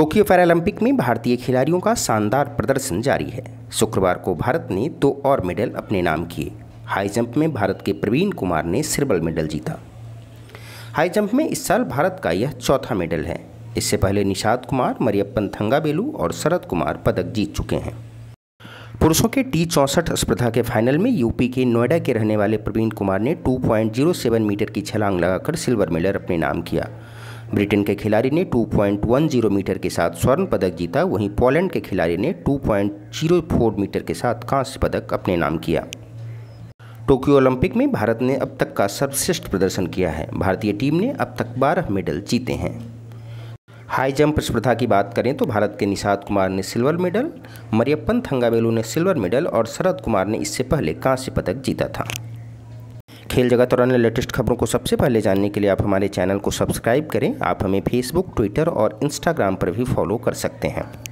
Tokyo Paralympic में भारतीय खिलाड़ियों का शानदार प्रदर्शन जारी है शुक्रवार को भारत ने दो और मेडल अपने नाम किए हाई जंप में भारत के प्रवीण कुमार ने सिल्वर मेडल जीता हाई जंप में इस साल भारत का यह चौथा मेडल है इससे पहले निषाद कुमार मरियप्पन थंगाबेलू और शरद कुमार पदक जीत चुके हैं पुरुषों के टी चौंसठ स्पर्धा के फाइनल में यूपी के नोएडा के रहने वाले प्रवीण कुमार ने 2.07 मीटर की छलांग लगाकर सिल्वर मेडल अपने नाम किया ब्रिटेन के खिलाड़ी ने 2.10 मीटर के साथ स्वर्ण पदक जीता वहीं पोलैंड के खिलाड़ी ने 2.04 मीटर के साथ कांस्य पदक अपने नाम किया टोक्यो ओलंपिक में भारत ने अब तक का सर्वश्रेष्ठ प्रदर्शन किया है भारतीय टीम ने अब तक बारह मेडल जीते हैं हाई जंप स्पर्धा की बात करें तो भारत के निषाद कुमार ने सिल्वर मेडल मरियप्पन थंगावेलू ने सिल्वर मेडल और शरद कुमार ने इससे पहले कांस्य पदक जीता था खेल जगत और अन्य लेटेस्ट खबरों को सबसे पहले जानने के लिए आप हमारे चैनल को सब्सक्राइब करें आप हमें फेसबुक ट्विटर और इंस्टाग्राम पर भी फॉलो कर सकते हैं